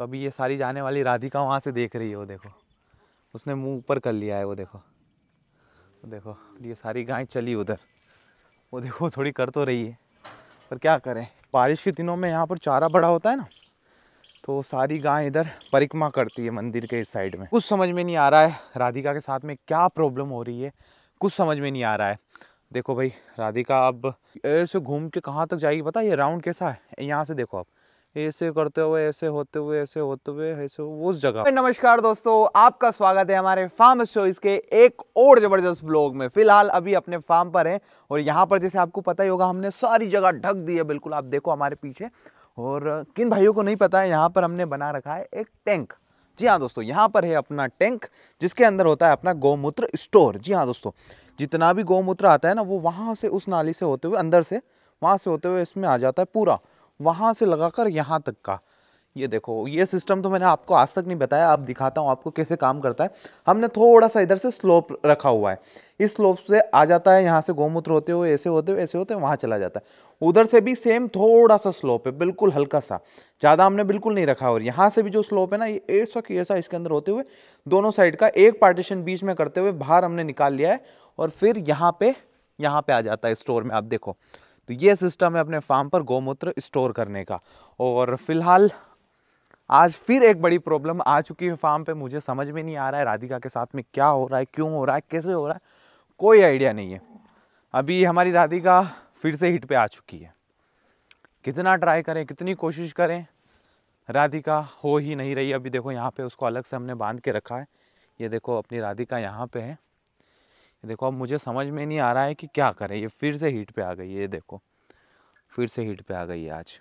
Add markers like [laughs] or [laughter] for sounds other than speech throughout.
तो अभी ये सारी जाने वाली राधिका वहाँ से देख रही है वो देखो उसने मुंह ऊपर कर लिया है वो देखो वो देखो ये सारी गाय चली उधर वो देखो थोड़ी कर तो रही है पर क्या करें बारिश के दिनों में यहाँ पर चारा बड़ा होता है ना तो सारी गाय इधर परिक्रमा करती है मंदिर के इस साइड में कुछ समझ में नहीं आ रहा है राधिका के साथ में क्या प्रॉब्लम हो रही है कुछ समझ में नहीं आ रहा है देखो भाई राधिका अब ऐसे घूम के कहाँ तक जाएगी पता ये राउंड कैसा है यहाँ से देखो आप ऐसे करते हुए ऐसे होते हुए ऐसे होते हुए ऐसे उस जगह नमस्कार दोस्तों आपका स्वागत है हमारे फार्म शोज के एक और जबरदस्त ब्लॉग में फिलहाल अभी अपने फार्म पर हैं और यहाँ पर जैसे आपको पता ही होगा हमने सारी जगह ढक दी है बिल्कुल आप देखो हमारे पीछे और किन भाइयों को नहीं पता है यहाँ पर हमने बना रखा है एक टैंक जी हाँ दोस्तों यहाँ पर है अपना टैंक जिसके अंदर होता है अपना गौमूत्र स्टोर जी हाँ दोस्तों जितना भी गौमूत्र आता है ना वो वहाँ से उस नाली से होते हुए अंदर से वहाँ से होते हुए इसमें आ जाता है पूरा वहाँ से लगाकर यहाँ तक का ये देखो ये सिस्टम तो मैंने आपको आज तक नहीं बताया आप दिखाता हूँ आपको कैसे काम करता है हमने थोड़ा सा इधर से स्लोप रखा हुआ है इस स्लोप से आ जाता है यहाँ से गोमूत्र होते हुए ऐसे होते हुए ऐसे होते हुए वहाँ चला जाता है उधर से भी सेम थोड़ा सा स्लोप है बिल्कुल हल्का सा ज़्यादा हमने बिल्कुल नहीं रखा और यहाँ से भी जो स्लोप है ना ये ऐसा कि ऐसा इसके अंदर होते हुए दोनों साइड का एक पार्टीशन बीच में करते हुए बाहर हमने निकाल लिया है और फिर यहाँ पे यहाँ पे आ जाता है स्टोर में आप देखो तो ये सिस्टम है अपने फार्म पर गौमूत्र स्टोर करने का और फिलहाल आज फिर एक बड़ी प्रॉब्लम आ चुकी है फार्म पे मुझे समझ में नहीं आ रहा है राधिका के साथ में क्या हो रहा है क्यों हो रहा है कैसे हो रहा है कोई आइडिया नहीं है अभी हमारी राधिका फिर से हिट पे आ चुकी है कितना ट्राई करें कितनी कोशिश करें राधिका हो ही नहीं रही अभी देखो यहाँ पे उसको अलग से हमने बांध के रखा है ये देखो अपनी राधिका यहाँ पे है देखो अब मुझे समझ में नहीं आ रहा है कि क्या करें ये फिर से हीट पे आ गई है ये देखो फिर से हीट पे आ गई है आज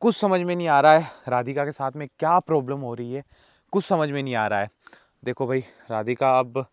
कुछ समझ में नहीं आ रहा है राधिका के साथ में क्या प्रॉब्लम हो रही है कुछ समझ में नहीं आ रहा है देखो भाई राधिका अब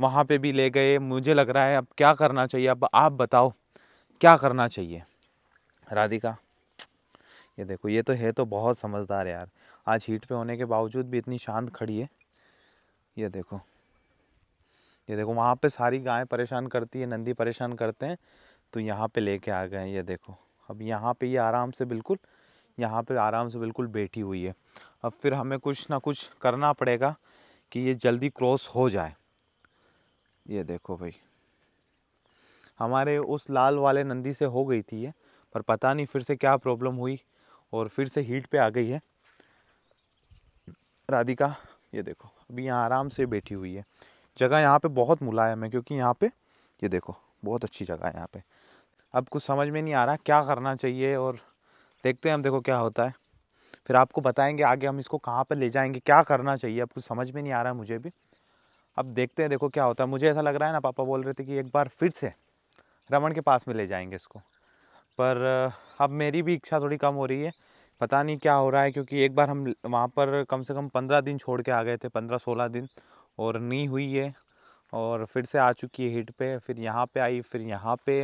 वहाँ पे भी ले गए मुझे लग रहा है अब क्या करना चाहिए अब आप बताओ क्या करना चाहिए राधिका ये देखो ये तो है तो बहुत समझदार यार आज हीट पे होने के बावजूद भी इतनी शांत खड़ी है ये देखो ये देखो वहाँ पे सारी गायें परेशान करती है नंदी परेशान करते हैं तो यहाँ पे लेके आ गए हैं ये देखो अब यहाँ पे ये आराम से बिल्कुल यहाँ पे आराम से बिल्कुल बैठी हुई है अब फिर हमें कुछ ना कुछ करना पड़ेगा कि ये जल्दी क्रॉस हो जाए ये देखो भाई हमारे उस लाल वाले नंदी से हो गई थी ये पर पता नहीं फिर से क्या प्रॉब्लम हुई और फिर से हीट पर आ गई है राधिका ये देखो अभी यहाँ आराम से बैठी हुई है जगह यहाँ पे बहुत मुलायम है क्योंकि यहाँ पे ये देखो बहुत अच्छी जगह है यहाँ पे अब कुछ समझ में नहीं आ रहा क्या करना चाहिए और देखते हैं हम देखो क्या होता है फिर आपको बताएंगे आगे हम इसको कहाँ पर ले जाएंगे क्या करना चाहिए अब कुछ समझ में नहीं आ रहा है मुझे भी अब देखते हैं देखो क्या होता है मुझे ऐसा लग रहा है ना पापा बोल रहे थे कि एक बार फिर से रमन के पास में ले जाएंगे इसको पर अब मेरी भी इच्छा थोड़ी कम हो रही है पता नहीं क्या हो रहा है क्योंकि एक बार हम वहाँ पर कम से कम पंद्रह दिन छोड़ के आ गए थे पंद्रह सोलह दिन और नी हुई है और फिर से आ चुकी है हीट पे फिर यहाँ पे आई फिर यहाँ पे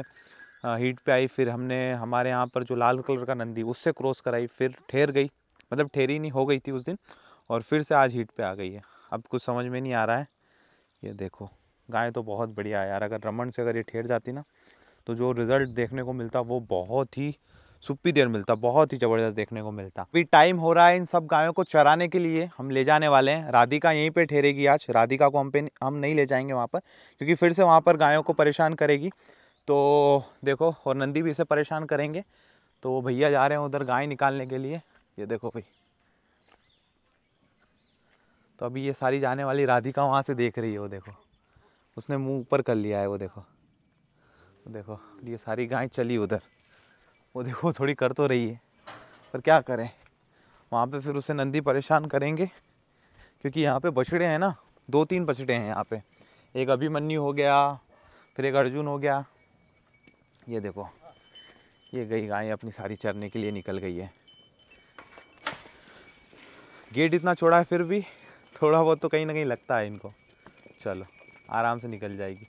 हीट पे आई फिर हमने हमारे यहाँ पर जो लाल कलर का नंदी उससे क्रॉस कराई फिर ठहर गई मतलब ठहरी नहीं हो गई थी उस दिन और फिर से आज हीट पे आ गई है अब कुछ समझ में नहीं आ रहा है ये देखो गाय तो बहुत बढ़िया है यार अगर रमन से अगर ये ठहर जाती ना तो जो रिज़ल्ट देखने को मिलता वो बहुत ही सुपीरियर मिलता बहुत ही ज़बरदस्त देखने को मिलता अभी टाइम हो रहा है इन सब गायों को चराने के लिए हम ले जाने वाले हैं राधिका यहीं पर ठहरेगी आज राधिका को हम पे हम नहीं ले जाएंगे वहाँ पर क्योंकि फिर से वहाँ पर गायों को परेशान करेगी तो देखो और नंदी भी इसे परेशान करेंगे तो भैया जा रहे हैं उधर गाय निकालने के लिए ये देखो भाई तो अभी ये सारी जाने वाली राधिका वहाँ से देख रही है वो देखो उसने मुँह ऊपर कर लिया है वो देखो देखो ये सारी गाय चली उधर वो देखो थोड़ी कर तो रही है पर क्या करें वहाँ पे फिर उसे नंदी परेशान करेंगे क्योंकि यहाँ पे बछड़े हैं ना दो तीन बछड़े हैं यहाँ पे एक अभिमन्यु हो गया फिर एक अर्जुन हो गया ये देखो ये गई गाय अपनी सारी चरने के लिए निकल गई है गेट इतना छोड़ा है फिर भी थोड़ा बहुत तो कहीं ना कहीं लगता है इनको चलो आराम से निकल जाएगी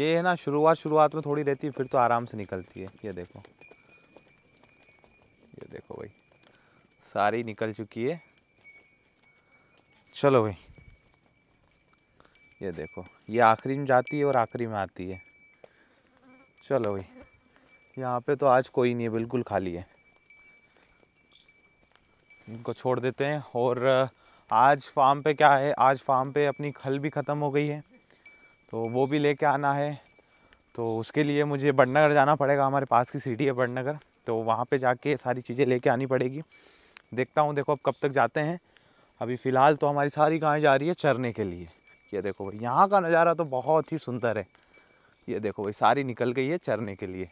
ये है ना शुरुआत शुरुआत में थोड़ी रहती है फिर तो आराम से निकलती है ये देखो सारी निकल चुकी है चलो भाई ये देखो ये आखिरी में जाती है और आखिरी में आती है चलो भाई यहाँ पे तो आज कोई नहीं है बिल्कुल खाली है इनको छोड़ देते हैं और आज फार्म पे क्या है आज फार्म पे अपनी खल भी ख़त्म हो गई है तो वो भी लेके आना है तो उसके लिए मुझे बड़नगर जाना पड़ेगा हमारे पास की सिटी है बड़नगर तो वहाँ पे जाके सारी चीज़ें लेके आनी पड़ेगी देखता हूँ देखो अब कब तक जाते हैं अभी फ़िलहाल तो हमारी सारी गायें जा रही है चरने के लिए ये देखो भाई यहाँ का नज़ारा तो बहुत ही सुंदर है ये देखो भाई सारी निकल गई है चरने के लिए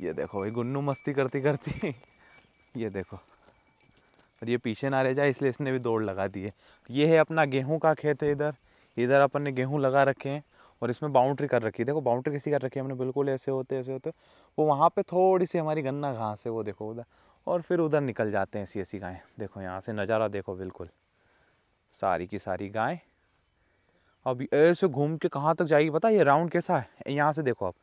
ये देखो भाई गुन्नू मस्ती करती करती ये देखो और ये पीछे ना रह जाए इसलिए इसने भी दौड़ लगा दी है ये है अपना गेहूं का खेत है इधर इधर अपन ने गेहूं लगा रखे हैं और इसमें बाउंड्री कर रखी है देखो बाउंड्री किसी कर रखी है हमने बिल्कुल ऐसे होते ऐसे होते वो वहाँ पर थोड़ी सी हमारी गन्ना घास है वो देखो उधर और फिर उधर निकल जाते हैं ऐसी ऐसी गायें देखो यहाँ से नज़ारा देखो बिल्कुल सारी की सारी गायें अब ऐसे घूम के कहाँ तक जाएगी पता ये राउंड कैसा है यहाँ से देखो आप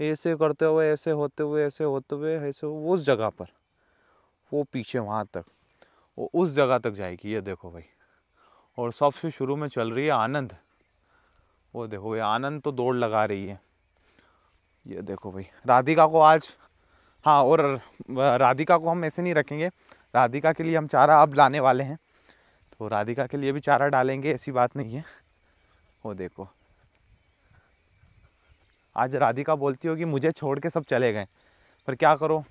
ऐसे करते हुए ऐसे होते हुए ऐसे होते हुए ऐसे उस जगह पर वो पीछे वहाँ तक वो उस जगह तक जाएगी ये देखो भाई और सबसे शुरू में चल रही है आनंद वो देखो ये आनंद तो दौड़ लगा रही है ये देखो भाई राधिका को आज हाँ और राधिका को हम ऐसे नहीं रखेंगे राधिका के लिए हम चारा अब लाने वाले हैं तो राधिका के लिए भी चारा डालेंगे ऐसी बात नहीं है वो देखो आज राधिका बोलती होगी मुझे छोड़ के सब चले गए पर क्या करो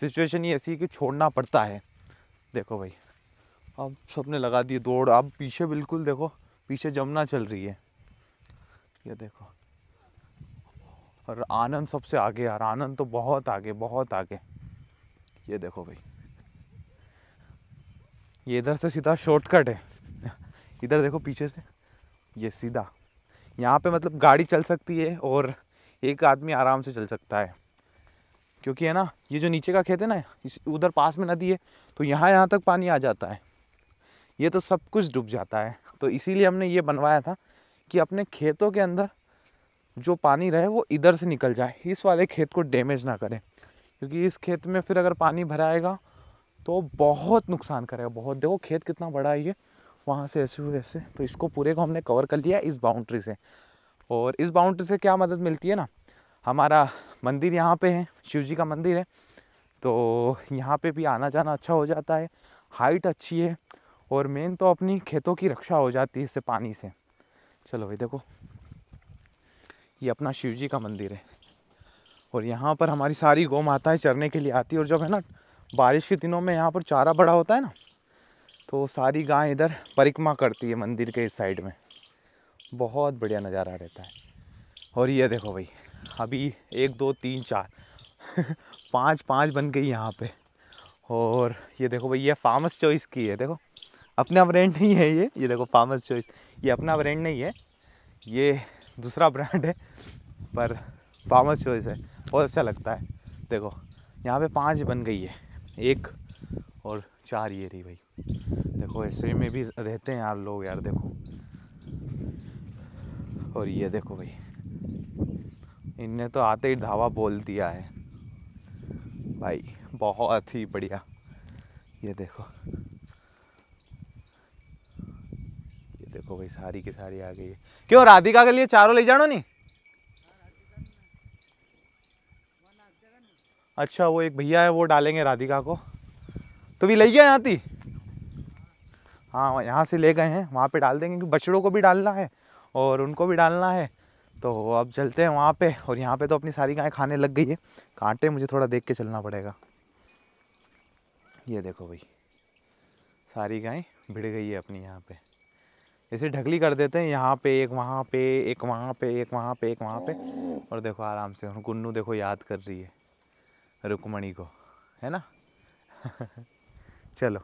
सिचुएशन ही ऐसी है कि छोड़ना पड़ता है देखो भाई अब सबने लगा दिए दौड़ अब पीछे बिल्कुल देखो पीछे जमना चल रही है ये देखो और आनंद सबसे आगे यार आनंद तो बहुत आगे बहुत आगे ये देखो भाई ये इधर से सीधा शॉर्टकट है इधर देखो पीछे से ये सीधा यहाँ पे मतलब गाड़ी चल सकती है और एक आदमी आराम से चल सकता है क्योंकि है ना ये जो नीचे का खेत है ना इस उधर पास में नदी है तो यहाँ यहाँ तक पानी आ जाता है ये तो सब कुछ डूब जाता है तो इसीलिए हमने ये बनवाया था कि अपने खेतों के अंदर जो पानी रहे वो इधर से निकल जाए इस वाले खेत को डैमेज ना करें क्योंकि इस खेत में फिर अगर पानी भराएगा तो बहुत नुकसान करेगा बहुत देखो खेत कितना बड़ा है ये वहाँ से ऐसे हुए ऐसे तो इसको पूरे को हमने कवर कर लिया इस बाउंड्री से और इस बाउंड्री से क्या मदद मिलती है ना हमारा मंदिर यहाँ पे है शिव जी का मंदिर है तो यहाँ पे भी आना जाना अच्छा हो जाता है हाइट अच्छी है और मेन तो अपनी खेतों की रक्षा हो जाती है इससे पानी से चलो भाई देखो ये अपना शिव जी का मंदिर है और यहाँ पर हमारी सारी गौ माताएँ चरने के लिए आती है और जब है ना बारिश के दिनों में यहाँ पर चारा बड़ा होता है ना तो सारी गाय इधर परिक्रमा करती है मंदिर के इस साइड में बहुत बढ़िया नज़ारा रहता है और ये देखो भाई अभी एक दो तीन चार [laughs] पाँच पाँच बन गई यहाँ पे और ये देखो भाई ये फार्मस चॉइस की है देखो अपना ब्रांड नहीं है ये ये देखो फार्मस चॉइस ये अपना ब्रांड नहीं है ये दूसरा ब्रांड है पर फार्मर चॉइस है बहुत अच्छा लगता है देखो यहाँ पे पांच बन गई है एक और चार ये रही भाई देखो ऐसे में भी रहते हैं यार लोग यार देखो और ये देखो भाई इनने तो आते ही धावा बोल दिया है भाई बहुत ही बढ़िया ये देखो देखो भाई सारी की सारी आ गई है क्यों राधिका के लिए चारों ले जानो नहीं अच्छा वो एक भैया है वो डालेंगे राधिका को तो भी ले गया यहाँ थी हाँ यहाँ से ले गए हैं वहाँ पे डाल देंगे क्योंकि बछड़ों को भी डालना है और उनको भी डालना है तो अब चलते हैं वहाँ पे और यहाँ पे तो अपनी सारी गायें खाने लग गई है कांटे मुझे थोड़ा देख के चलना पड़ेगा ये देखो भाई सारी गायें भिड़ गई है अपनी यहाँ पर इसे ढकली कर देते हैं यहाँ पे एक वहाँ पे एक वहाँ पे एक वहाँ पे एक वहाँ पे और देखो आराम से गुन्नू देखो याद कर रही है रुकमणी को है ना [laughs] चलो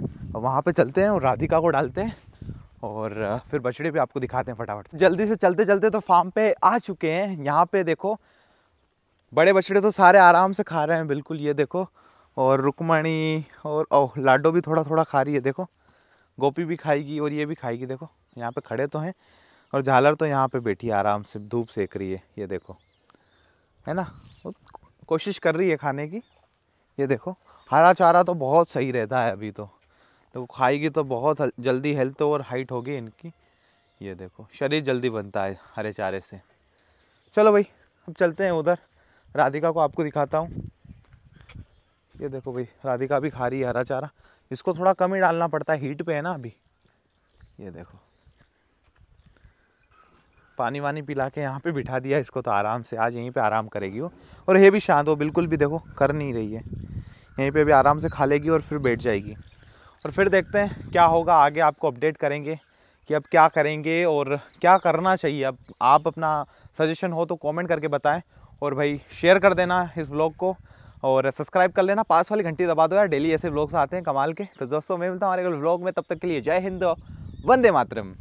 अब वहाँ पे चलते हैं और राधिका को डालते हैं और फिर बछड़े भी आपको दिखाते हैं फटाफट से जल्दी से चलते चलते तो फार्म पे आ चुके हैं यहाँ पे देखो बड़े बछड़े तो सारे आराम से खा रहे हैं बिल्कुल ये देखो और रुकमणी और ओह लाडो भी थोड़ा थोड़ा खा रही है देखो गोपी भी खाएगी और ये भी खाएगी देखो यहाँ पे खड़े तो हैं और झालर तो यहाँ पे बैठी आराम से धूप सेक रही है ये देखो है ना कोशिश कर रही है खाने की ये देखो हरा चारा तो बहुत सही रहता है अभी तो तो खाएगी तो बहुत जल्दी हेल्थ और हाइट होगी इनकी ये देखो शरीर जल्दी बनता है हरे चारे से चलो भाई अब चलते हैं उधर राधिका को आपको दिखाता हूँ ये देखो भाई राधिका भी खा रही है हरा चारा इसको थोड़ा कम ही डालना पड़ता है हीट पे है ना अभी ये देखो पानी वानी पिला के यहाँ पे बिठा दिया इसको तो आराम से आज यहीं पे आराम करेगी वो और ये भी शांत हो बिल्कुल भी देखो कर नहीं रही है यहीं पे भी आराम से खा लेगी और फिर बैठ जाएगी और फिर देखते हैं क्या होगा आगे आपको अपडेट करेंगे कि अब क्या करेंगे और क्या करना चाहिए अब आप अपना सजेशन हो तो कॉमेंट करके बताएं और भाई शेयर कर देना इस ब्लॉग को और सब्सक्राइब कर लेना पास वाली घंटी दबा दो यार डेली ऐसे ब्लॉग्स आते हैं कमाल के तो दोस्तों मैं मिलता हूँ हमारे ब्लॉग में तब तक के लिए जय हिंद वंदे मातरम